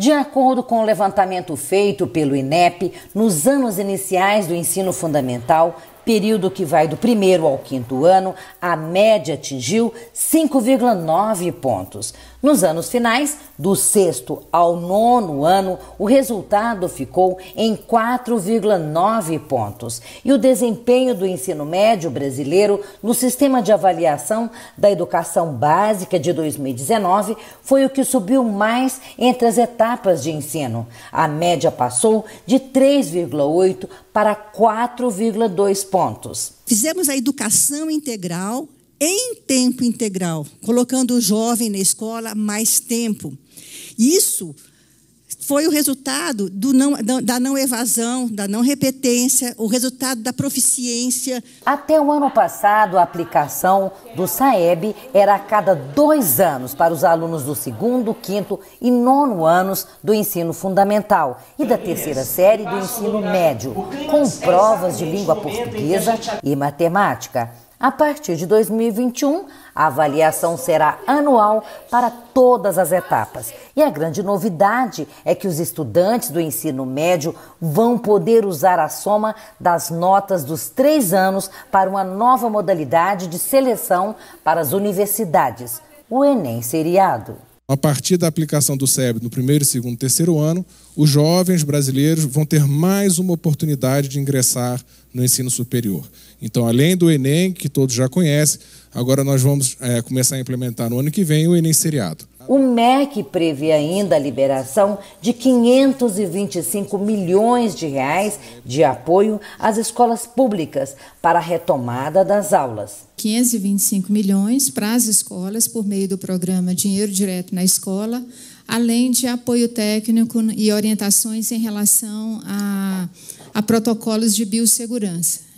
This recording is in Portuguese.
De acordo com o levantamento feito pelo INEP, nos anos iniciais do ensino fundamental, período que vai do primeiro ao quinto ano, a média atingiu 5,9 pontos. Nos anos finais, do sexto ao nono ano, o resultado ficou em 4,9 pontos. E o desempenho do ensino médio brasileiro no sistema de avaliação da educação básica de 2019 foi o que subiu mais entre as etapas de ensino. A média passou de 3,8 para 4,2 pontos pontos. Fizemos a educação integral em tempo integral, colocando o jovem na escola mais tempo. Isso foi o resultado do não, da não evasão, da não repetência, o resultado da proficiência. Até o ano passado, a aplicação do SAEB era a cada dois anos para os alunos do segundo, quinto e nono anos do ensino fundamental e da terceira série do ensino médio, com provas de língua portuguesa e matemática. A partir de 2021, a avaliação será anual para todas as etapas. E a grande novidade é que os estudantes do ensino médio vão poder usar a soma das notas dos três anos para uma nova modalidade de seleção para as universidades, o Enem Seriado a partir da aplicação do SEB no primeiro, segundo, terceiro ano, os jovens brasileiros vão ter mais uma oportunidade de ingressar no ensino superior. Então, além do Enem, que todos já conhecem, agora nós vamos é, começar a implementar no ano que vem o Enem seriado. O MEC prevê ainda a liberação de 525 milhões de reais de apoio às escolas públicas para a retomada das aulas. 525 milhões para as escolas por meio do programa Dinheiro Direto na Escola, além de apoio técnico e orientações em relação a, a protocolos de biossegurança.